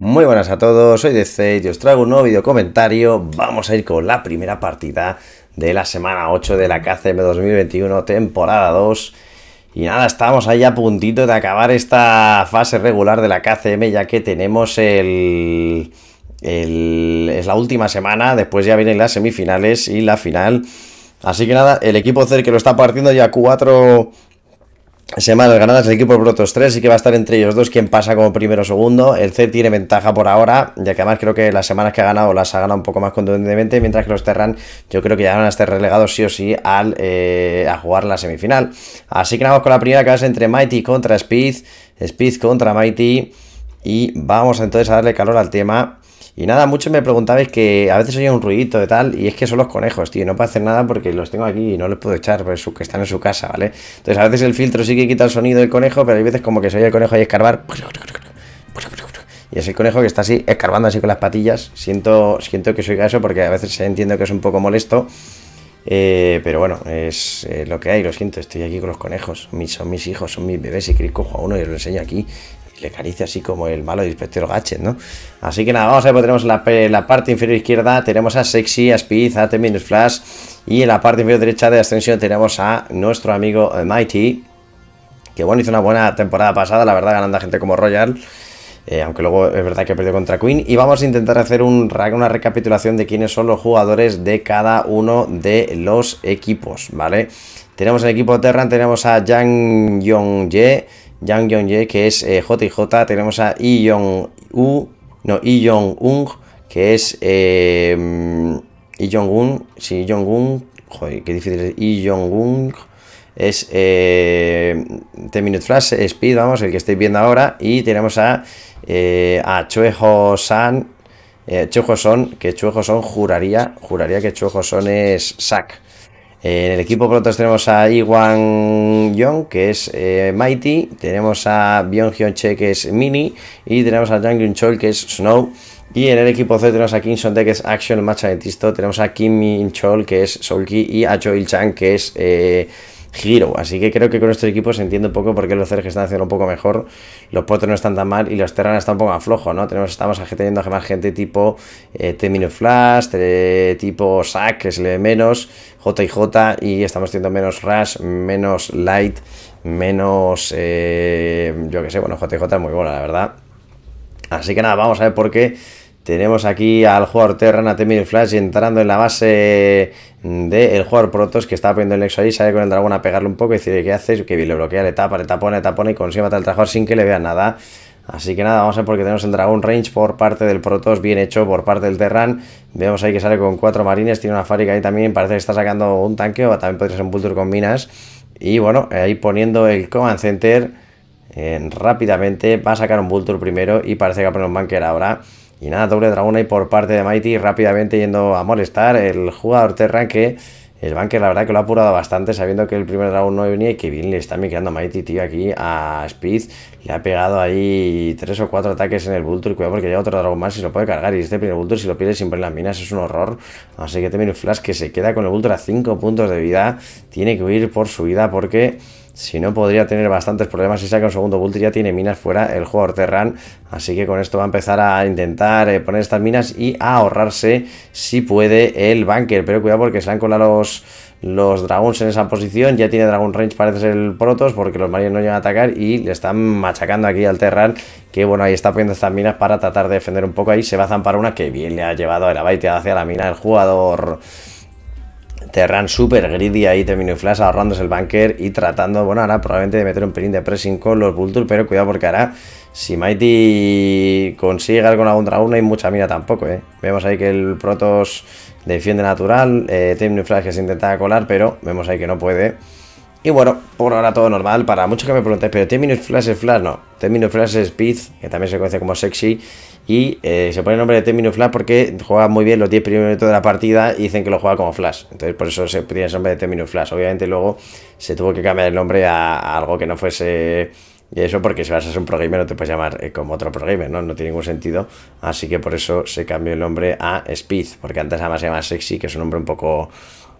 Muy buenas a todos, soy DC y os traigo un nuevo video comentario. Vamos a ir con la primera partida de la semana 8 de la KCM 2021, temporada 2. Y nada, estamos ahí a puntito de acabar esta fase regular de la KCM, ya que tenemos el... es la última semana, después ya vienen las semifinales y la final. Así que nada, el equipo CER que lo está partiendo ya cuatro Semanas ganadas el equipo por 3. tres, así que va a estar entre ellos dos quien pasa como primero o segundo. El C tiene ventaja por ahora, ya que además creo que las semanas que ha ganado las ha ganado un poco más contundentemente, mientras que los Terran yo creo que ya van a estar relegados sí o sí al, eh, a jugar la semifinal. Así que vamos con la primera que va a ser entre Mighty contra Speed, Speed contra Mighty y vamos entonces a darle calor al tema y nada, muchos me preguntabais que a veces oye un ruidito de tal, y es que son los conejos, tío, no puedo hacer nada porque los tengo aquí y no los puedo echar, pues están en su casa, ¿vale? Entonces a veces el filtro sí que quita el sonido del conejo, pero hay veces como que se oye el conejo ahí escarbar. Y es el conejo que está así, escarbando así con las patillas. Siento, siento que se oiga eso porque a veces entiendo que es un poco molesto. Eh, pero bueno, es eh, lo que hay, lo siento, estoy aquí con los conejos, mis, son mis hijos, son mis bebés, y queréis cojo a uno y os lo enseño aquí, le acaricia así como el malo de Inspector ¿no? Así que nada, vamos a ver, pues tenemos la, parte inferior izquierda, tenemos a Sexy, a Speed, a Minus Flash, y en la parte inferior derecha de Ascensión tenemos a nuestro amigo eh, Mighty, que bueno, hizo una buena temporada pasada, la verdad, ganando a gente como Royal, eh, aunque luego es verdad que perdió contra Queen, y vamos a intentar hacer una recapitulación de quiénes son los jugadores de cada uno de los equipos, ¿vale? Tenemos el equipo Terran, tenemos a Yang Yong Ye, Yang Yong-ye, que es JJ, eh, tenemos a Yi Yong u no, Yi Yong ung que es eh, mm, Yong Jong-un, sí, Yong joder, qué difícil es, Yong Jong-ung, es eh, 10 Minute Flash eh, Speed, vamos, el que estáis viendo ahora, y tenemos a, eh, a Chuejo-san, eh, son que Chuejo-son juraría, juraría que Chuejo-son es SAC. Eh, en el equipo protos tenemos a Iwan Young, que es eh, Mighty, tenemos a Byung Hyun Che, que es Mini, y tenemos a Jang Yun Chol, que es Snow. Y en el equipo C tenemos a Kim Son que es Action, el Match tenemos a Kim Min Chol, que es Key, y a Il Chang, que es. Eh, Giro. Así que creo que con nuestro equipo se entiende un poco por qué los Cerges están haciendo un poco mejor, los Potros no están tan mal y los Terran están un poco más ¿no? Tenemos, estamos teniendo más gente tipo eh, t Flash, tipo SAC, que se le ve menos, JJ, y estamos teniendo menos Rush, menos Light, menos, eh, yo qué sé, bueno, JJ es muy buena, la verdad. Así que nada, vamos a ver por qué tenemos aquí al jugador Terran, a Temir Flash entrando en la base del jugador Protoss que estaba poniendo el nexo ahí. Sale con el dragón a pegarle un poco y dice, ¿Qué haces? Que le bloquea, le tapa, le tapone, le y consigue matar al trabajador sin que le vea nada. Así que nada, vamos a ver porque tenemos el dragón Range por parte del Protoss, bien hecho por parte del Terran. Vemos ahí que sale con cuatro marines, tiene una fábrica ahí también, parece que está sacando un tanque o también podría ser un Vulture con minas. Y bueno, ahí poniendo el Command Center eh, rápidamente, va a sacar un Vulture primero y parece que va a poner un bunker ahora. Y nada, doble dragón ahí por parte de Mighty, rápidamente yendo a molestar. El jugador Terran que el banker la verdad que lo ha apurado bastante sabiendo que el primer dragón no venía y que bien le está migrando a Mighty, tío, aquí a Speed. Le ha pegado ahí tres o cuatro ataques en el Vulture. Cuidado porque llega otro dragón más y lo puede cargar. Y este primer Vulture si lo pierde sin poner las minas es un horror. Así que también Flash que se queda con el Vulture a 5 puntos de vida. Tiene que huir por su vida porque... Si no, podría tener bastantes problemas si saca un segundo y Ya tiene minas fuera el jugador Terran. Así que con esto va a empezar a intentar eh, poner estas minas y a ahorrarse, si puede, el banker. Pero cuidado porque se han colado los los Dragons en esa posición. Ya tiene Dragon Range, parece ser el Protoss, porque los Marines no llegan a atacar y le están machacando aquí al Terran. Que bueno, ahí está poniendo estas minas para tratar de defender un poco. Ahí se va a zampar una que bien le ha llevado a la hacia la mina el jugador. Terran super greedy ahí terminó flash ahorrándose el banker y tratando, bueno, ahora probablemente de meter un pelín de pressing con los Vulture, pero cuidado porque ahora si Mighty consigue algo en algún dragón no hay mucha mira tampoco, ¿eh? Vemos ahí que el Protoss defiende natural, eh, Flash que se intenta colar, pero vemos ahí que no puede. Y bueno, por ahora todo normal, para muchos que me preguntáis, pero T-Minus Flash es Flash, no, terminus Flash es Speed, que también se conoce como Sexy, y eh, se pone el nombre de Termino Flash porque juega muy bien los 10 primeros minutos de la partida y dicen que lo juega como Flash, entonces por eso se pone el nombre de Termino Flash, obviamente luego se tuvo que cambiar el nombre a, algo que no fuese... Y eso porque si vas a ser un pro no te puedes llamar eh, como otro pro ¿no? No tiene ningún sentido. Así que por eso se cambió el nombre a Speed, porque antes además se llamaba Sexy, que es un nombre un poco,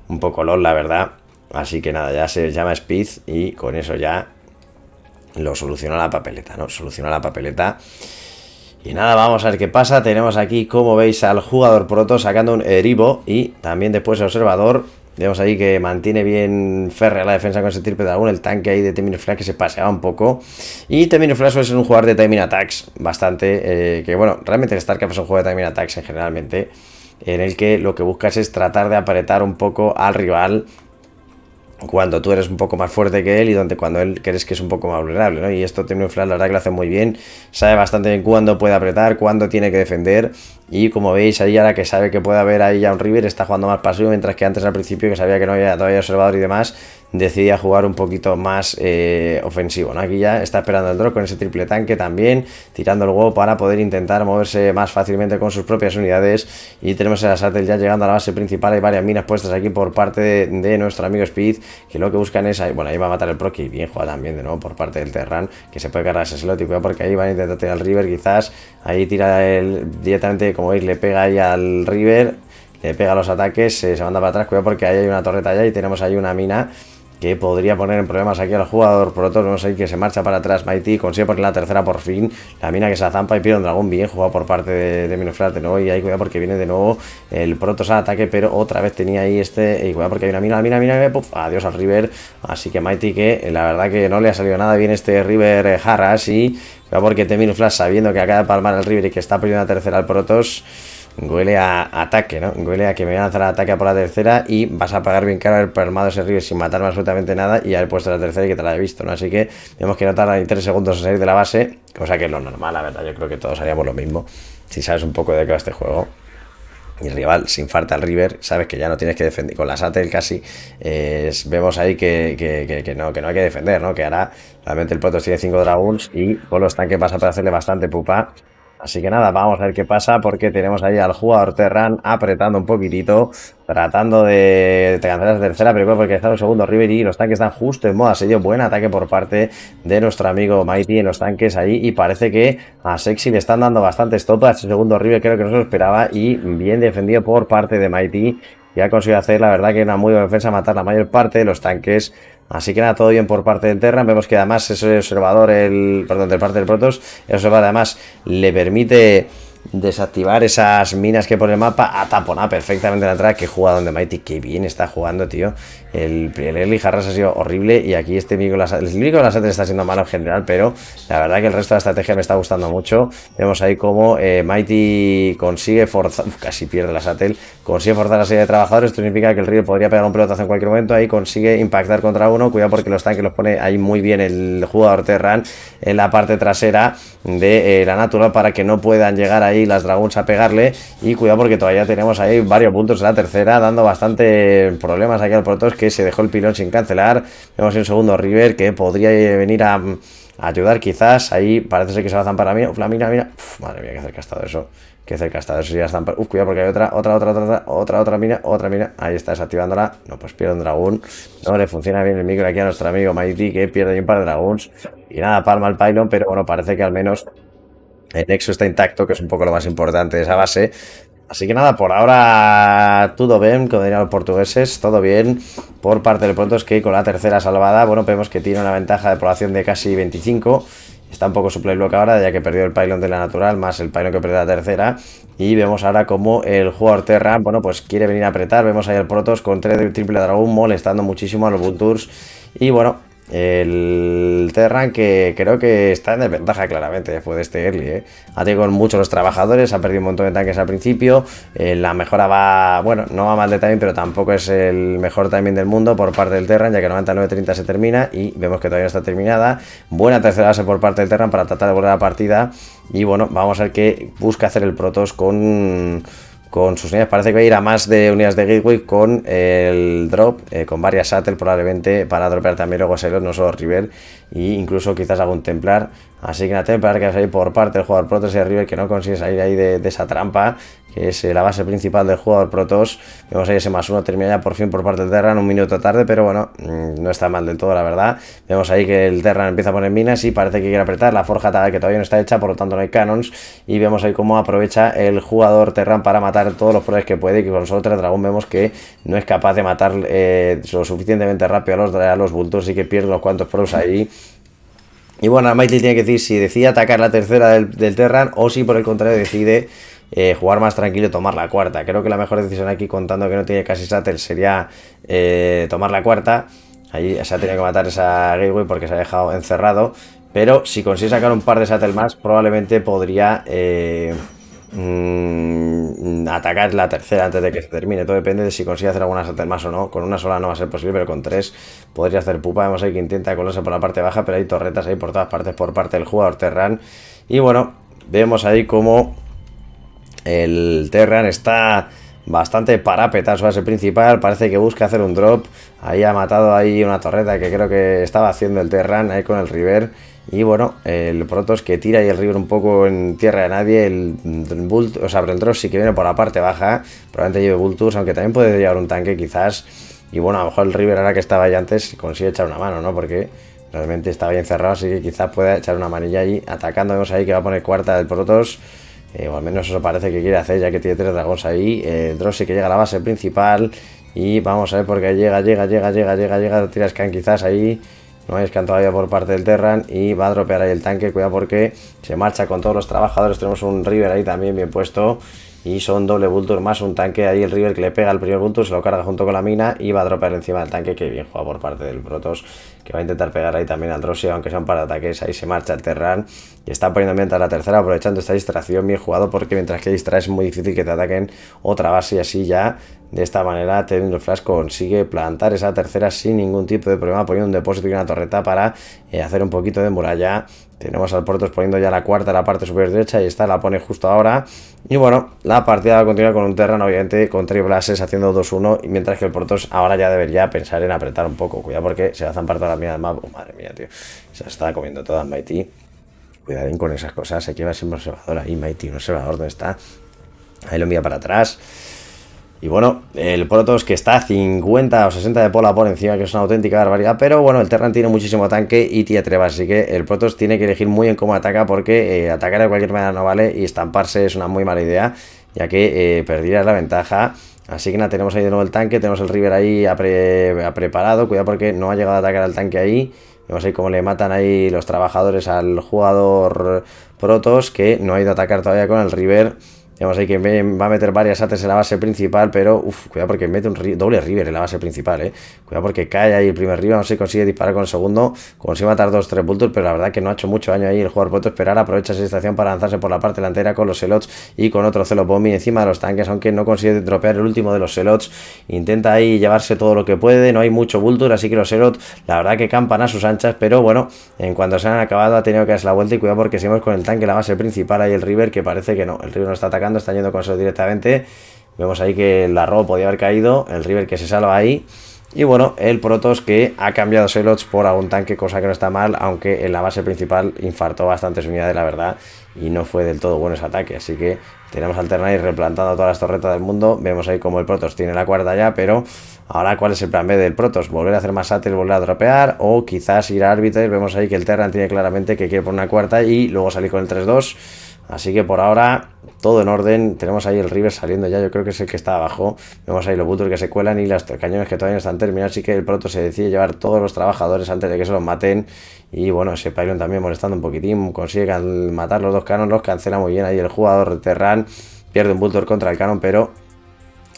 un poco LOL, la verdad. Así que nada, ya se llama Speed y con eso ya lo soluciona la papeleta, ¿no? Soluciona la papeleta. Y nada, vamos a ver qué pasa. Tenemos aquí, como veis, al jugador proto sacando un Eribo y también después el observador. Vemos ahí que mantiene bien férrea la defensa con ese triple de algún, el tanque ahí de Temino Flash que se paseaba un poco. Y Temino Flash suele un jugador de timing attacks bastante, eh, que bueno, realmente el StarCraft es un juego de timing attacks en generalmente, en el que lo que buscas es tratar de apretar un poco al rival cuando tú eres un poco más fuerte que él y donde cuando él crees que es un poco más vulnerable, Y esto un Flash la verdad que lo hace muy bien, sabe bastante bien cuándo puede apretar, cuándo tiene que defender y como veis ahí ahora que sabe que puede haber ahí ya un River está jugando más pasivo mientras que antes al principio que sabía que no había todavía observador y demás, decidía jugar un poquito más eh, ofensivo. Aquí ya está esperando el Drop con ese triple tanque también, tirando el huevo para poder intentar moverse más fácilmente con sus propias unidades. Y tenemos a Satel ya llegando a la base principal. Hay varias minas puestas aquí por parte de, nuestro amigo Speed, que lo que buscan es. Ahí, bueno, ahí va a matar el Proc y bien juega también de nuevo por parte del Terran, que se puede cargar ese slot cuidado porque ahí van a intentar tirar al River. Quizás ahí tira el, directamente, como veis, le pega ahí al River. Le pega los ataques, se, eh, se manda para atrás, cuidado porque ahí hay una torreta allá y tenemos ahí una mina que podría poner en problemas aquí al jugador. Por No sé, que se marcha para atrás Mighty, consigue poner la tercera por fin, la mina que se zampa y pide un dragón bien jugado por parte de, de de nuevo, y ahí cuidado porque viene de nuevo el Protoss al ataque, pero otra vez tenía ahí este, y cuidado porque hay una mina, mina, mina, adiós al River, así que Mighty que la verdad que no le ha salido nada bien este River eh, Harras y cuidado porque Temino Flash sabiendo que acaba de palmar el River y que está perdiendo la tercera al Protoss, Huele a ataque, ¿no? Huele a que me voy a lanzar ataque por la tercera y vas a pagar bien caro el permado ese river sin matarme absolutamente nada y haber puesto la tercera y que te la he visto, ¿no? Así que vemos que no tarda ni 3 segundos en salir de la base, cosa que es lo normal, la verdad. Yo creo que todos haríamos lo mismo si sabes un poco de qué va este juego y el rival sin falta al River, sabes que ya no tienes que defender. Con la Satel casi eh, vemos ahí que, que, no, que no hay que defender, ¿no? Que ahora realmente el Potos tiene 5 Dragons y con los tanques pasa a hacerle bastante pupa Así que nada, vamos a ver qué pasa porque tenemos ahí al jugador Terran apretando un poquitito, tratando de, ganar cancelar la tercera pero porque está en segundo River y los tanques están justo en moda sello. Buen ataque por parte de nuestro amigo Mighty en los tanques ahí y parece que a Sexy le están dando bastantes topas. El segundo River creo que no se lo esperaba y bien defendido por parte de Mighty. Y ha conseguido hacer, la verdad, que una muy buena defensa, matar la mayor parte de los tanques Así que nada, todo bien por parte de Terran. Vemos que además ese observador, el, perdón, de parte del Protoss, el observador además le permite desactivar esas minas que pone el mapa, a ah, taponar perfectamente la entrada, que jugador de Mighty, que bien está jugando, tío, el, el early ha sido horrible y aquí este Nicolas, el la satélites está siendo malo en general, pero la verdad que el resto de la estrategia me está gustando mucho, vemos ahí como eh, Mighty consigue forzar, casi pierde la Satel, consigue forzar la serie de trabajadores, esto significa que el río podría pegar un pelotazo en cualquier momento, ahí consigue impactar contra uno, cuidado porque los tanques los pone ahí muy bien el jugador Terran en la parte trasera de eh, la Natural para que no puedan llegar ahí las dragones a pegarle. Y cuidado porque todavía tenemos ahí varios puntos en la tercera, dando bastante problemas aquí al Protoss que se dejó el pilón sin cancelar. Vemos en segundo River que podría venir a, mm, ayudar quizás. Ahí parece que se va a zampar para mí. Uf, la mina, mira. Uf, madre mía, qué cerca ha estado eso. Qué cerca ha estado eso. Ya están... Uf, cuidado porque hay otra, otra, otra, otra, otra, otra mina, otra mina. Ahí está desactivándola. No, pues pierde un dragón. No le funciona bien el micro aquí a nuestro amigo Mighty que pierde un par de dragons. Y nada, palma al pylon, pero bueno, parece que al menos el nexo está intacto, que es un poco lo más importante de esa base. Así que nada, por ahora todo bien, como dirían los portugueses, todo bien por parte del pronto que con la tercera salvada, bueno, vemos que tiene una ventaja de población de casi 25 Está un poco su playbook ahora, ya que perdió el pylon de la natural, más el pylon que perdió la tercera. Y vemos ahora como el jugador Terra, bueno, pues quiere venir a apretar. Vemos ahí al Protos con 3 de triple dragón molestando muchísimo a los Buntours. Y bueno, el Terran que creo que está en desventaja claramente después de este early. ¿eh? Ha tenido muchos los trabajadores, ha perdido un montón de tanques al principio. Eh, la mejora va, bueno, no va mal de timing, pero tampoco es el mejor timing del mundo por parte del Terran, ya que 99.30 se termina y vemos que todavía está terminada. Buena tercera base por parte del Terran para tratar de volver a la partida. Y bueno, vamos a ver que busca hacer el Protoss con con sus unidades. Parece que va a ir a más de unidades de Gateway con el drop, eh, con varias Shuttle probablemente para dropear también luego ser no solo River, e incluso quizás algún Templar. Así que una Templar que va a salir por parte del jugador Protes de River que no consigue salir ahí de esa trampa es eh, la base principal del jugador Protoss. Vemos ahí ese más uno termina ya por fin por parte del Terran, un minuto tarde, pero bueno, mm, no está mal del todo, la verdad. Vemos ahí que el Terran empieza a poner minas y parece que quiere apretar la forja tal que todavía no está hecha, por lo tanto no hay canons. Y vemos ahí cómo aprovecha el jugador Terran para matar todos los probes que puede, y que con solo tres dragón vemos que no es capaz de matar eh, lo suficientemente rápido a los, a los bultos y que pierde unos cuantos pros ahí. Y bueno, Mighty tiene que decir si decide atacar la tercera del, del Terran o si por el contrario decide eh, jugar más tranquilo y tomar la cuarta. Creo que la mejor decisión aquí, contando que no tiene casi Sattel, sería eh, tomar la cuarta. ahí se ha tenido que matar esa Gateway porque se ha dejado encerrado. Pero si consigue sacar un par de Sattel más, probablemente podría eh, mm, atacar la tercera antes de que se termine. Todo depende de si consigue hacer alguna Sattel más o no. Con una sola no va a ser posible, pero con tres podría hacer pupa. Vemos ahí que intenta colarse por la parte baja, pero hay torretas ahí por todas partes por parte del jugador Terran. Y bueno, vemos ahí cómo. El Terran está bastante a su base principal. Parece que busca hacer un drop. Ahí ha matado ahí una torreta que creo que estaba haciendo el Terran ahí con el River. Y bueno, el Protoss que tira y el River un poco en tierra de nadie. El Bult, o sea, el drop sí que viene por la parte baja. Probablemente lleve Vultus, aunque también puede llevar un tanque quizás. Y bueno, a lo mejor el River ahora que estaba ahí antes consigue echar una mano, ¿no? Porque realmente estaba bien cerrado, así que quizás pueda echar una manilla ahí. Atacando, vemos ahí que va a poner cuarta del Protoss. Eh, o al menos eso parece que quiere hacer, ya que tiene tres dragones ahí. Eh, Drossi que llega a la base principal. Y vamos a ver porque llega, llega, llega, llega, llega, llega. Tira Scan quizás ahí. No hay Scan todavía por parte del Terran. Y va a dropear ahí el tanque. Cuidado porque se marcha con todos los trabajadores. Tenemos un River ahí también bien puesto. Y son doble Vulture más un tanque. Ahí el River que le pega al primer Vulture. Se lo carga junto con la mina. Y va a dropear encima del tanque. Que bien jugado por parte del Protos que va a intentar pegar ahí también al Rossi, aunque sean para ataques, ahí se marcha el Terran, y está poniendo mientras a la tercera, aprovechando esta distracción bien jugado, porque mientras que distraes es muy difícil que te ataquen otra base, y así ya, de esta manera, teniendo Flash consigue plantar esa tercera sin ningún tipo de problema, poniendo un depósito y una torreta para eh, hacer un poquito de muralla, tenemos al Portos poniendo ya la cuarta la parte superior derecha y esta la pone justo ahora. Y bueno, la partida va a continuar con un Terran, obviamente, con tres blases, haciendo 2-1, mientras que el Portos ahora ya debería pensar en apretar un poco. Cuidado porque se va a zampar la pues, madre mía, tío. Se está estaba comiendo todas, Mighty. Cuidadín con esas cosas. va a ser un observador ahí, Mighty. Un observador, ¿dónde está? Ahí lo envía para atrás. Y bueno, el Protos que está 50 o 60 de pola por encima, que es una auténtica barbaridad. Pero bueno, el Terran tiene muchísimo tanque y tía treva, así que el Protos tiene que elegir muy bien cómo ataca, porque eh, atacar de cualquier manera no vale y estamparse es una muy mala idea, ya que eh, perdirás la ventaja Así que nada, tenemos ahí de nuevo el tanque, tenemos el River ahí ha preparado, cuidado porque no ha llegado a atacar al tanque ahí. Vemos ahí cómo le matan ahí los trabajadores al jugador Protos, que no ha ido a atacar todavía con el River. Digamos ahí que va a meter varias ates en la base principal, pero uf, cuidado porque mete un doble river en la base principal, eh. Cuidado porque cae ahí el primer river, no sé si consigue disparar con el segundo, consigue matar dos, tres bultos, pero la verdad que no ha hecho mucho daño ahí el jugador Puede esperar, aprovecha esa situación para lanzarse por la parte delantera con los Selots y con otro celo bombi encima de los tanques, aunque no consigue dropear el último de los Selots. intenta ahí llevarse todo lo que puede, no hay mucho vulture, así que los Selots, la verdad que campan a sus anchas, pero bueno, en cuanto se han acabado ha tenido que darse la vuelta y cuidado porque seguimos con el tanque en la base principal ahí el river que parece que no, el river no está atacando está yendo con eso directamente. Vemos ahí que el arrobo podía haber caído, el River que se salva ahí. Y bueno, el protos que ha cambiado Selots por algún tanque, cosa que no está mal, aunque en la base principal infartó bastante bastantes unidades, la verdad, y no fue del todo bueno ese ataque. Así que tenemos alternar y replantando todas las torretas del mundo. Vemos ahí como el Protoss tiene la cuarta ya, pero ahora cuál es el plan B del protos Volver a hacer más sátil, volver a dropear, o quizás ir a Arbiter Vemos ahí que el Terran tiene claramente que quiere poner una cuarta y luego salir con el 3-2 Así que por ahora, todo en orden. Tenemos ahí el River saliendo ya, yo creo que es el que está abajo. Vemos ahí los Bulldozers que se cuelan y los cañones que todavía no están terminados. Así que el Proto se decide llevar todos los trabajadores antes de que se los maten. Y bueno, ese Pylon también molestando un poquitín. Consigue matar los dos cañones los cancela muy bien ahí el jugador de Terran. Pierde un Bulter contra el canon, pero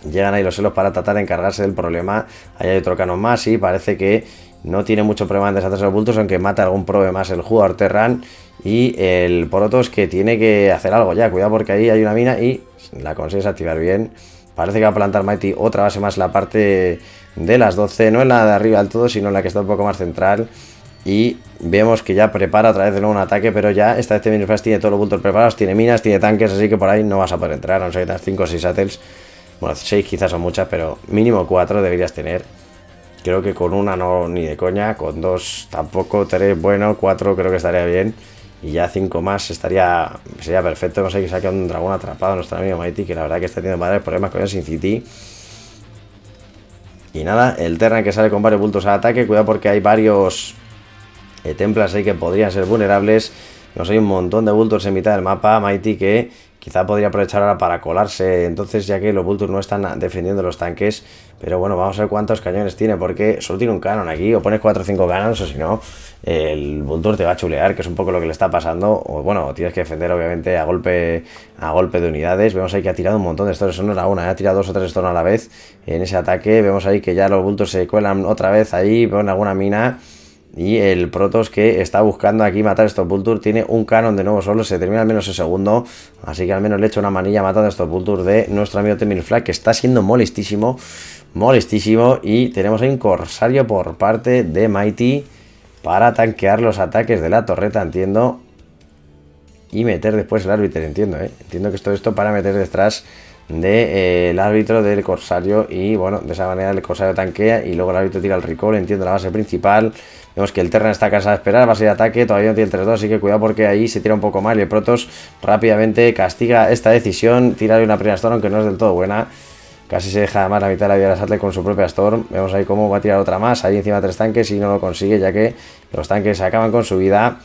llegan ahí los celos para tratar de encargarse del problema. Ahí hay otro canon más y parece que no tiene mucho problema en deshacerse los bultos, aunque mata algún probe más el jugador Terran. Y el Protoss que tiene que hacer algo ya, cuidado porque ahí hay una mina y la consigues activar bien. Parece que va a plantar Mighty otra base más la parte de las 12, no en la de arriba del todo, sino en la que está un poco más central. Y vemos que ya prepara otra vez de nuevo un ataque, pero ya esta vez minifast tiene todos los bultos preparados, tiene minas, tiene tanques, así que por ahí no vas a poder entrar, no sé, 5 o 6 shuttles. Bueno, 6 quizás son muchas, pero mínimo 4 deberías tener. Creo que con una no, ni de coña, con dos tampoco, tres, bueno, cuatro creo que estaría bien. Y ya cinco más estaría sería perfecto. No sé que saque un dragón atrapado nuestro amigo Mighty, que la verdad que está teniendo varios problemas con el Sin City. Y nada, el Terran que sale con varios bultos al ataque. Cuidado porque hay varios eh, Templas ahí que podrían ser vulnerables. Nos hay un montón de bultos en mitad del mapa. Mighty que quizá podría aprovechar ahora para colarse. Entonces, ya que los bultos no están defendiendo los tanques, pero bueno, vamos a ver cuántos cañones tiene, porque solo tiene un canon aquí, o pones 4 o 5 canons, o si no, el Vulture te va a chulear, que es un poco lo que le está pasando. O bueno, tienes que defender, obviamente, a golpe, a golpe de unidades. Vemos ahí que ha tirado un montón de eso no era una, ¿eh? ha tirado dos o tres Stones a la vez en ese ataque. Vemos ahí que ya los bultos se cuelan otra vez ahí, ponen alguna mina. Y el Protos que está buscando aquí matar a tour tiene un canon de nuevo solo, se termina al menos el segundo. Así que al menos le echo una manilla matando a Stopultur de nuestro amigo Temilflag que está siendo molestísimo, molestísimo. Y tenemos un Corsario por parte de Mighty para tanquear los ataques de la torreta, entiendo. Y meter después el árbitro, entiendo, ¿eh? Entiendo que es todo esto para meter detrás del eh, árbitro del Corsario y bueno, de esa manera el Corsario tanquea y luego el árbitro tira el recall, entiendo la base principal Vemos que el Terran está casa de esperar, va a ser ataque, todavía no tiene el 3-2, así que cuidado porque ahí se tira un poco mal y el Protoss rápidamente castiga esta decisión, de una primera Storm, aunque no es del todo buena. Casi se deja más la mitad de la vida de la con su propia Storm. Vemos ahí cómo va a tirar otra más. Ahí encima tres tanques y no lo consigue ya que los tanques se acaban con su vida.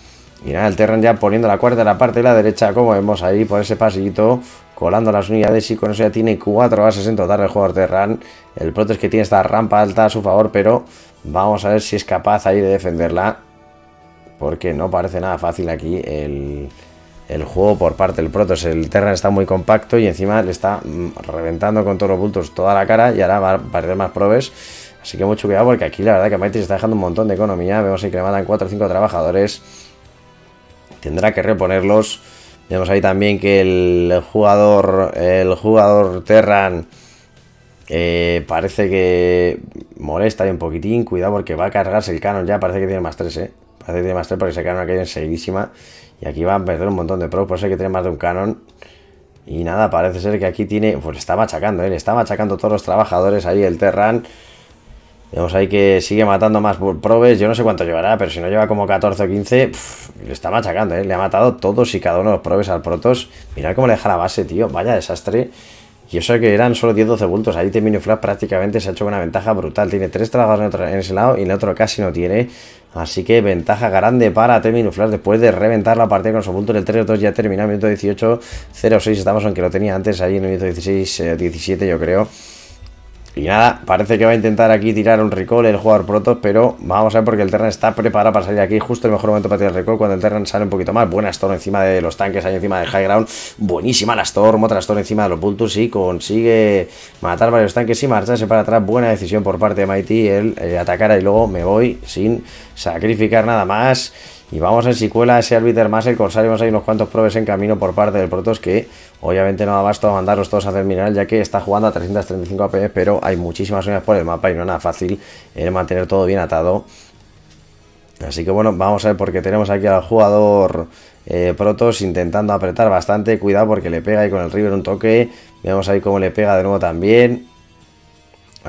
Y nada, el Terran ya poniendo la cuarta en la parte de la derecha, como vemos ahí por ese pasillito, colando las unidades y con eso ya tiene cuatro bases en total el jugador Terran. El Protoss que tiene esta rampa alta a su favor, pero Vamos a ver si es capaz ahí de defenderla. Porque no parece nada fácil aquí el, juego por parte del Protoss. El Terran está muy compacto y encima le está mm, reventando con todos los bultos toda la cara y ahora va a perder más probes. Así que mucho cuidado porque aquí la verdad que Mighty se está dejando un montón de economía. Vemos ahí que le matan 4 o 5 trabajadores. Tendrá que reponerlos. Vemos ahí también que el jugador, el jugador Terran eh, parece que molesta ahí un poquitín. Cuidado porque va a cargarse el canon ya. Parece que tiene más 3, ¿eh? Parece que tiene más 3 porque se canon aquí enseguidísima Y aquí va a perder un montón de probes, Por eso que tiene más de un canon. Y nada, parece ser que aquí tiene... Pues está machacando, ¿eh? Le está machacando todos los trabajadores ahí el Terran. Vemos ahí que sigue matando más probes. Yo no sé cuánto llevará, pero si no lleva como 14 o 15, le está machacando, ¿eh? Le ha matado todos y cada uno de los probes al Protos. Mirad cómo le deja la base, tío. Vaya desastre. Y sé que eran solo 10-12 bultos, Ahí temino Flash prácticamente se ha hecho una ventaja brutal. Tiene tres tragados en ese lado y en el otro casi no tiene. Así que ventaja grande para t Flash después de reventar la partida con su punto en el 3-2. Ya terminado, minuto 18 06 Estamos, aunque lo tenía antes ahí en el 16-17, eh, yo creo. Y nada, parece que va a intentar aquí tirar un recall el jugador Protoss, pero vamos a ver porque el Terran está preparado para salir aquí. Justo el mejor momento para tirar el recall cuando el Terran sale un poquito más. Buena Storm encima de los tanques, ahí encima de high ground. Buenísima la Storm, otra Storm encima de los Vultures y consigue matar varios tanques y marcharse para atrás. Buena decisión por parte de Mighty el eh, atacar y luego me voy sin sacrificar nada más. Y vamos en secuela ese árbitro más el Corsario. Vamos a ir unos cuantos probes en camino por parte del protos que obviamente no ha a mandarlos todos a terminar ya que está jugando a 335 AP, e, pero hay muchísimas unidades por el mapa y no es nada fácil eh, mantener todo bien atado. Así que bueno, vamos a ver porque tenemos aquí al jugador eh, Protos intentando apretar bastante. Cuidado porque le pega ahí con el River un toque. Vemos ahí cómo le pega de nuevo también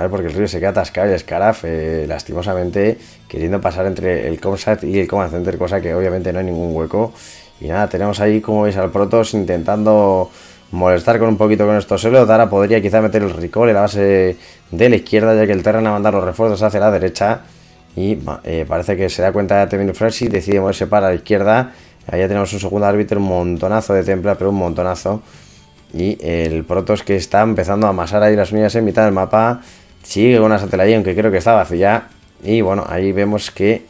ver porque el río se queda atascado y Scaraf, lastimosamente, queriendo pasar entre el Comsat y el Command Center, cosa que obviamente no hay ningún hueco. Y nada, tenemos ahí, como veis, al Protos intentando molestar con un poquito con estos suelos. Dara podría quizá meter el recall en la base de la izquierda, ya que el Terran ha mandado los refuerzos hacia la derecha. Y eh, parece que se da cuenta de Temin Fresh y decide moverse para la izquierda. Ahí ya tenemos un segundo árbitro, un montonazo de templa pero un montonazo. Y el Protos que está empezando a amasar ahí las unidades en mitad del mapa. Sigue con una satelación aunque creo que está vacía. Y bueno, ahí vemos que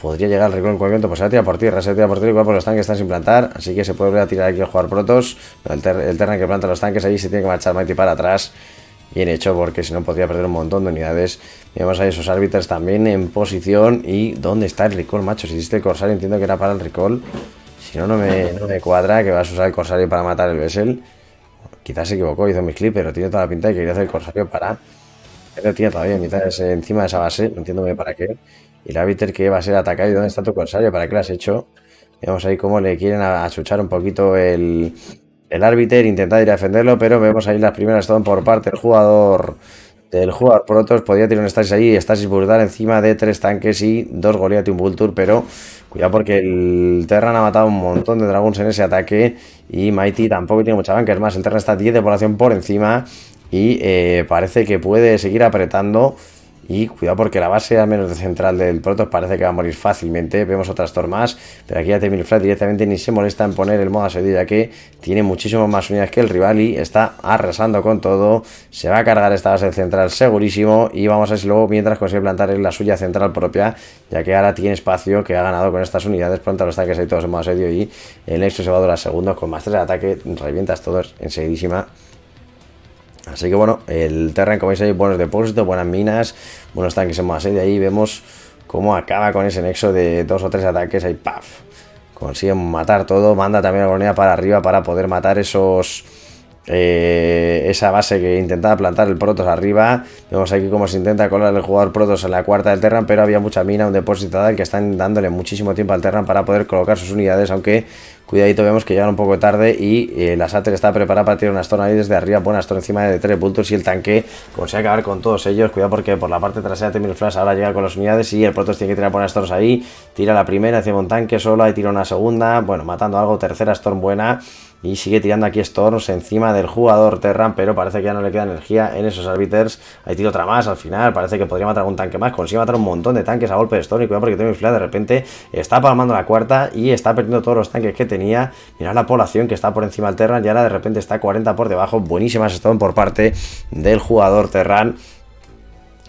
podría llegar el recall en cualquier momento. Pues se ha tirado por tierra, se ha por tierra, igual por los tanques están sin plantar. Así que se puede volver a tirar aquí a jugar protos. el, que planta los tanques ahí se tiene que marchar Mighty para atrás. Bien hecho, porque si no podría perder un montón de unidades. Vemos ahí esos árbitros también en posición. ¿Y dónde está el recall, macho? Si hiciste el corsario, entiendo que era para el recall. Si no, no me, no me cuadra que vas a usar el corsario para matar el Vessel. Quizás se equivocó, hizo mis clips, pero tiene toda la pinta y que quería hacer el corsario para mitad encima de esa base, no entiendo bien para qué. Y el que va a ser atacado y dónde está tu corsario, para qué lo has hecho. Vemos ahí cómo le quieren achuchar un poquito el, el árbitro, intentar ir a defenderlo, pero vemos ahí las primeras por parte del jugador del jugador Protos. podría tirar un Stasis ahí, Stasis brutal encima de tres tanques y dos Goliath y un Vulture, pero cuidado porque el Terran ha matado un montón de dragones en ese ataque y Mighty tampoco tiene mucha banca, es más, el Terran está 10 de población por encima y eh, parece que puede seguir apretando. Y cuidado porque la base, al menos de central del Protoss, parece que va a morir fácilmente. Vemos otras Tormas pero aquí ya Temil Flat directamente ni se molesta en poner el modo asedio, ya que tiene muchísimas más unidades que el rival y está arrasando con todo. Se va a cargar esta base central segurísimo y vamos a ver si luego mientras consigue plantar la suya central propia, ya que ahora tiene espacio que ha ganado con estas unidades. Pronto los tanques ahí todos en modo asedio y el Nexus se va a durar segundos con más tres de ataque. Revientas todos enseguidísima. Así que bueno, el Terran, como veis ahí, buenos depósitos, buenas minas, buenos tanques en más. de ahí vemos cómo acaba con ese nexo de dos o tres ataques. Ahí, ¡paf! Consiguen matar todo. Manda también la colonia para arriba para poder matar esos... Eh, esa base que intentaba plantar el Protos arriba. Vemos aquí cómo se intenta colar el jugador Protos en la cuarta del Terran, pero había mucha mina, un depósito tal, que están dándole muchísimo tiempo al Terran para poder colocar sus unidades, aunque Cuidadito, vemos que llegan un poco tarde y eh, la Sater está preparada para tirar una Storm ahí desde arriba. Buena Storm encima de tres puntos y el tanque consigue acabar con todos ellos. Cuidado porque por la parte trasera de Flash ahora llega con las unidades y el Protoss tiene que tirar buenas Storms ahí. Tira la primera encima un tanque solo, y tira una segunda. Bueno, matando algo. Tercera Storm buena. Y sigue tirando aquí Storms encima del jugador Terran, pero parece que ya no le queda energía en esos arbiters. Ahí tira otra más al final, parece que podría matar un tanque más. Consigue matar un montón de tanques a golpe de Storm y cuidado porque Timmy Flash de repente está palmando la cuarta y está perdiendo todos los tanques que tenía Mirad la población que está por encima del Terran y ahora de repente está 40 por debajo. buenísimas están por parte del jugador Terran.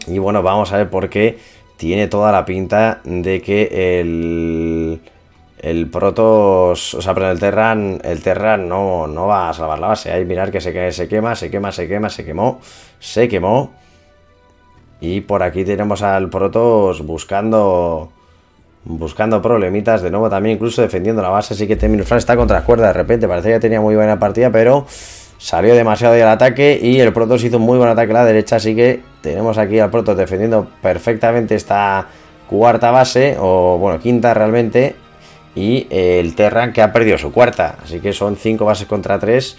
Y bueno, vamos a ver por qué tiene toda la pinta de que el... El Protos, o sea, pero el Terran, el Terran no, no va a salvar la base. Ahí mirar que se, se quema, se quema, se quema, se quemó, se quemó. Y por aquí tenemos al Protos buscando buscando problemitas. De nuevo también incluso defendiendo la base. Así que Teminusfran está contra la de repente. Parecía que tenía muy buena partida, pero salió demasiado del ataque. Y el Protoss hizo un muy buen ataque a la derecha. Así que tenemos aquí al Protoss defendiendo perfectamente esta cuarta base. O bueno, quinta realmente. Y el Terran que ha perdido su cuarta. Así que son cinco bases contra tres.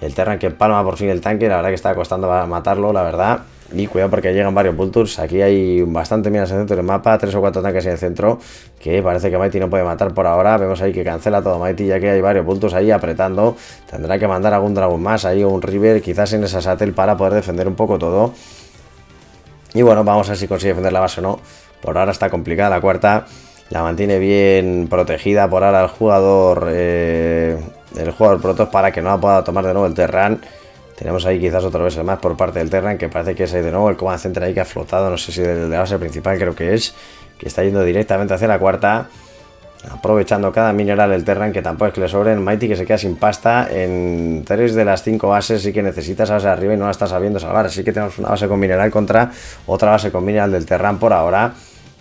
El Terran que palma por fin el tanque. La verdad que está costando matarlo, la verdad. Y cuidado porque llegan varios Vultures. Aquí hay bastante minas en el centro del mapa. Tres o cuatro tanques en el centro. Que parece que Mighty no puede matar por ahora. Vemos ahí que cancela todo Mighty. Ya que hay varios Vultures ahí apretando. Tendrá que mandar algún dragón más. Ahí un River. Quizás en esa Satel para poder defender un poco todo. Y bueno, vamos a ver si consigue defender la base o no. Por ahora está complicada la cuarta. La mantiene bien protegida por ahora el jugador. Eh, el jugador Protoss para que no la pueda tomar de nuevo el Terran. Tenemos ahí quizás otra vez el más por parte del Terran, que parece que es ahí de nuevo el Command Center ahí que ha flotado, no sé si del de base principal creo que es, que está yendo directamente hacia la cuarta, aprovechando cada mineral el Terran, que tampoco es que le sobren, Mighty que se queda sin pasta en tres de las cinco bases, sí que necesitas base arriba y no la está sabiendo salvar, así que tenemos una base con mineral contra otra base con mineral del Terran por ahora,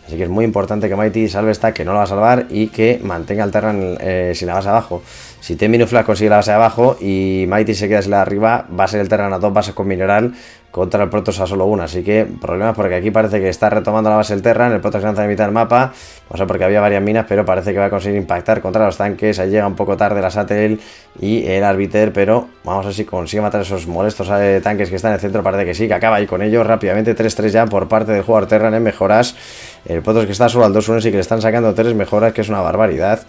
Así que es muy importante que Mighty salve esta, que no la va a salvar y que mantenga el Terran eh, sin la base abajo. Si T minuflas consigue la base abajo y Mighty se queda sin la arriba, va a ser el Terran a dos bases con Mineral contra el Protoss a solo una. Así que problemas porque aquí parece que está retomando la base el Terran, el Protoss se lanza en mitad del mapa, o sea, porque había varias minas, pero parece que va a conseguir impactar contra los tanques. Ahí llega un poco tarde la Satel y el Arbiter, pero vamos a ver si consigue matar esos molestos eh, tanques que están en el centro. Parece que sí, que acaba ahí con ellos rápidamente. 3-3 ya por parte del jugador Terran en mejoras. El Potros que está solo al 2-1 y que le están sacando tres mejoras, que es una barbaridad.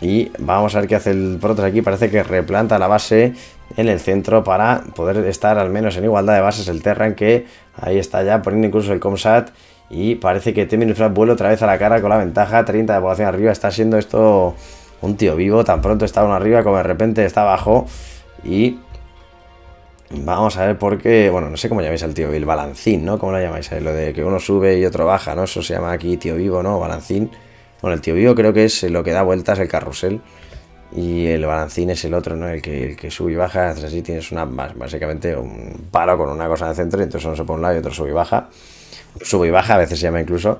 Y vamos a ver qué hace el Protos aquí. Parece que replanta la base en el centro para poder estar al menos en igualdad de bases. El Terran que ahí está ya poniendo incluso el Comsat. Y parece que Temin Flap vuelve otra vez a la cara con la ventaja. 30 de población arriba. Está siendo esto un tío vivo. Tan pronto está uno arriba como de repente está abajo. Y Vamos a ver por qué, bueno, no sé cómo llamáis al tío el balancín, ¿no? ¿Cómo lo llamáis? Eh, lo de que uno sube y otro baja, ¿no? Eso se llama aquí tío vivo, ¿no? Balancín. Bueno, el tío vivo creo que es lo que da vueltas el carrusel y el balancín es el otro, ¿no? El que, el que sube y baja, entonces así, tienes una, básicamente un palo con una cosa en el centro y entonces uno se pone un lado y otro sube y baja. Sube y baja, a veces se llama incluso.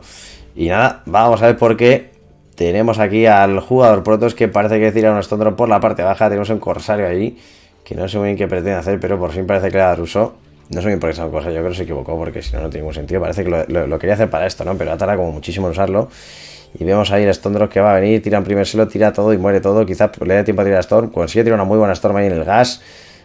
Y nada, vamos a ver por qué tenemos aquí al jugador Protos que parece que tira un estondro por la parte baja, tenemos un Corsario allí que no sé muy bien qué pretende hacer, pero por fin parece que da ruso No sé muy bien por qué se yo creo que se equivocó, porque si no, no tiene ningún sentido. Parece que lo, quería hacer para esto, ¿no? Pero atara como muchísimo en usarlo. Y vemos ahí el Storm que va a venir, tira en primer lo tira todo y muere todo. Quizá le dé tiempo a tirar a Storm. Consigue tirar una muy buena Storm ahí en el gas.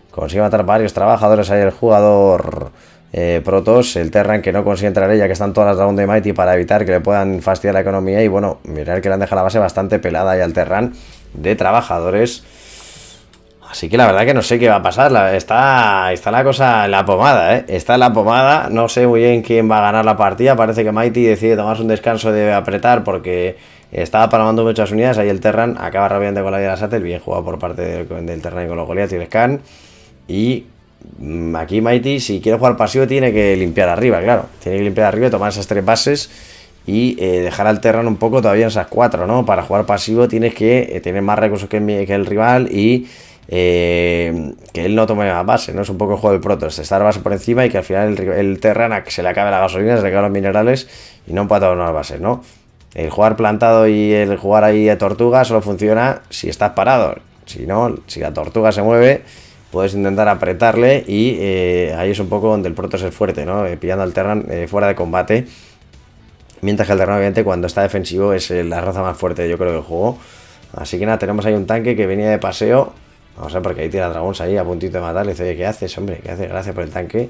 Consigue matar varios trabajadores ahí el jugador eh, Protos, el Terran que no consigue entrar ya que están todas las dragon de Mighty para evitar que le puedan fastidiar la economía. Y bueno, mirar que le han dejado la base bastante pelada ahí al Terran de trabajadores. Así que la verdad que no sé qué va a pasar. está, está la cosa en la pomada, ¿eh? Está la pomada. No sé muy bien quién va a ganar la partida. Parece que Mighty decide tomarse un descanso de apretar porque estaba parando muchas unidades. Ahí el Terran acaba rápidamente con la vida de Satel. Bien jugado por parte del, Terran y con los Goliath y el Scan. Y mm, aquí Mighty, si quiere jugar pasivo, tiene que limpiar arriba, claro. Tiene que limpiar arriba y tomar esas tres bases y eh, dejar al Terran un poco todavía esas cuatro, ¿no? Para jugar pasivo tienes que eh, tener más recursos que, que el rival y eh, que él no tome más base, ¿no? Es un poco el juego del Protoss, estar base por encima y que al final el, Terran Terrana que se le acabe la gasolina, se le los minerales y no empata tomar base, ¿no? El jugar plantado y el jugar ahí a tortuga solo funciona si estás parado. Si no, si la tortuga se mueve, puedes intentar apretarle y eh, ahí es un poco donde el Protoss es fuerte, ¿no? Eh, pillando al Terran fuera de combate. Mientras que el Terran, obviamente, cuando está defensivo es la raza más fuerte, yo creo, del juego. Así que nada, tenemos ahí un tanque que venía de paseo no sé, porque ahí tiene a ahí a puntito de matar. Le dice, ¿qué haces, hombre? ¿Qué haces? Gracias por el tanque.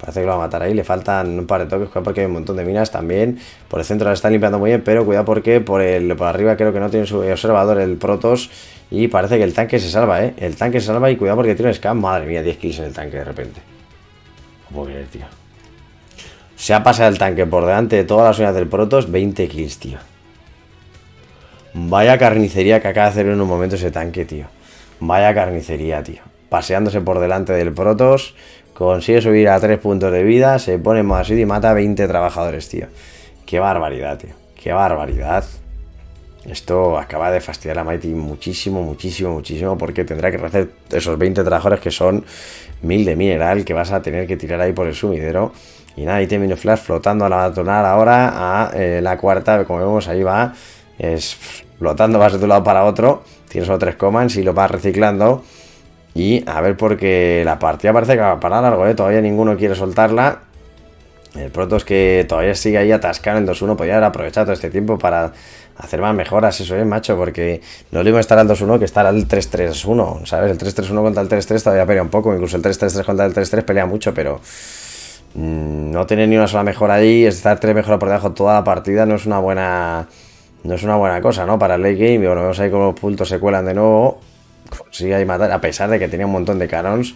Parece que lo va a matar ahí. Le faltan un par de toques, cuidado porque hay un montón de minas también. Por el centro la están limpiando muy bien, pero cuidado porque por, el, por arriba creo que no tiene su observador el Protos. Y parece que el tanque se salva, ¿eh? El tanque se salva y cuidado porque tiene un scan. Madre mía, 10 kills en el tanque de repente. No tío. Se ha pasado el tanque por delante de todas las unidades del Protos. 20 kills, tío. Vaya carnicería que acaba de hacer en un momento ese tanque, tío. Vaya carnicería, tío. Paseándose por delante del Protos, consigue subir a 3 puntos de vida, se pone así y mata a 20 trabajadores, tío. Qué barbaridad, tío. Qué barbaridad. Esto acaba de fastidiar a Mighty muchísimo, muchísimo, muchísimo, porque tendrá que hacer esos 20 trabajadores que son mil de mineral que vas a tener que tirar ahí por el sumidero. Y nada, y Temino Flash flotando a la tonal ahora a eh, la cuarta, como vemos ahí va, es flotando, vas de un lado para otro. Tiene solo tres commands y lo va reciclando. Y a ver, porque la partida parece que va a parar largo, ¿eh? Todavía ninguno quiere soltarla. El es que todavía sigue ahí atascado en 2-1. Podría haber aprovechado todo este tiempo para hacer más mejoras, eso es, macho. Porque no a estar al 2-1 que estar al 3-3-1, ¿sabes? El 3-3-1 contra el 3-3 todavía pelea un poco. Incluso el 3-3-3 contra el 3-3 pelea mucho, pero... Mm, no tiene ni una sola mejora ahí, estar 3 mejoras por debajo toda la partida no es una buena no es una buena cosa, ¿no? Para el late game, bueno, vemos ahí cómo los puntos se cuelan de nuevo. Consigue ahí matar, a pesar de que tenía un montón de canons.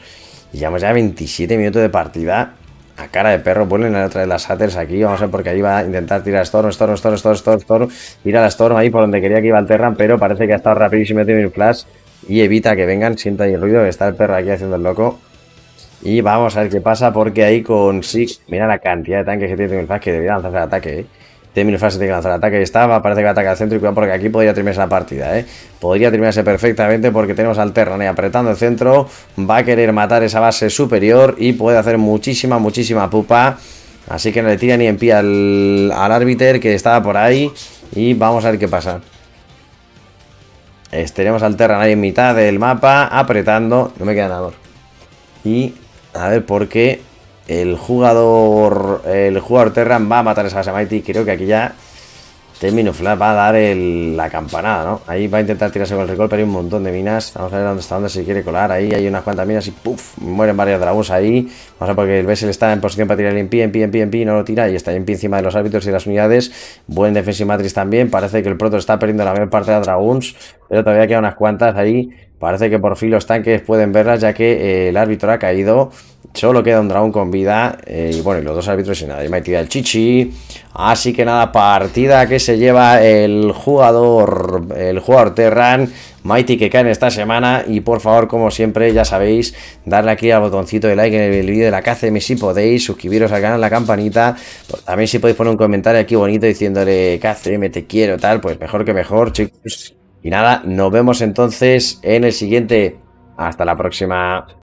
Y llevamos ya 27 minutos de partida. A cara de perro, Vuelven a otra de las haters aquí. Vamos a ver, porque ahí va a intentar tirar Storm, Storm, Storm, Storm, Storm, Storm. a la Storm ahí por donde quería que iba el Terran, pero parece que ha estado rapidísimo tiene un flash. Y evita que vengan, sienta ahí el ruido, está el perro aquí haciendo el loco. Y vamos a ver qué pasa, porque ahí con Six, mira la cantidad de tanques que tiene el flash, que debía lanzarse el ataque, ¿eh? Tiene mil fases, tiene que lanzar ataque. Estaba, parece que ataca al centro y cuidado porque aquí podría terminarse la partida, ¿eh? Podría terminarse perfectamente porque tenemos al Terrane apretando el centro. Va a querer matar esa base superior y puede hacer muchísima, muchísima pupa. Así que no le tira ni en pie al, al árbiter que estaba por ahí. Y vamos a ver qué pasa. Tenemos al Terran ahí en mitad del mapa, apretando. No me queda nada. Y a ver por qué el jugador. El jugador Terran va a matar a Mighty, Creo que aquí ya. Termino va a dar la campanada, ¿no? Ahí va a intentar tirarse con el pero hay un montón de minas. Vamos a ver dónde, está, dónde se quiere colar. Ahí hay unas cuantas minas y ¡puf! Mueren varios dragones ahí. Vamos a ver porque el Bessel está en posición para tirar en pie, en pie y no lo tira. Y está en pie encima de los árbitros y las unidades. Buen defensa Matrix matriz también. Parece que el Proto está perdiendo la mayor parte de dragones, pero todavía quedan unas cuantas ahí. Parece que por fin los tanques pueden verlas ya que eh, el árbitro ha caído. Solo queda un dragón con vida. Eh, y bueno, los dos árbitros sin nada. Y Mighty el chichi. Así que nada, partida que se lleva el jugador, el jugador Terran. Mighty que cae en esta semana. Y por favor, como siempre, ya sabéis, darle aquí al botoncito de like en el vídeo de la KCM si podéis. Suscribiros al canal, la campanita. Pues también si podéis poner un comentario aquí bonito diciéndole KCM te quiero, tal. Pues mejor que mejor, chicos. Y nada, nos vemos entonces en el siguiente. Hasta la próxima.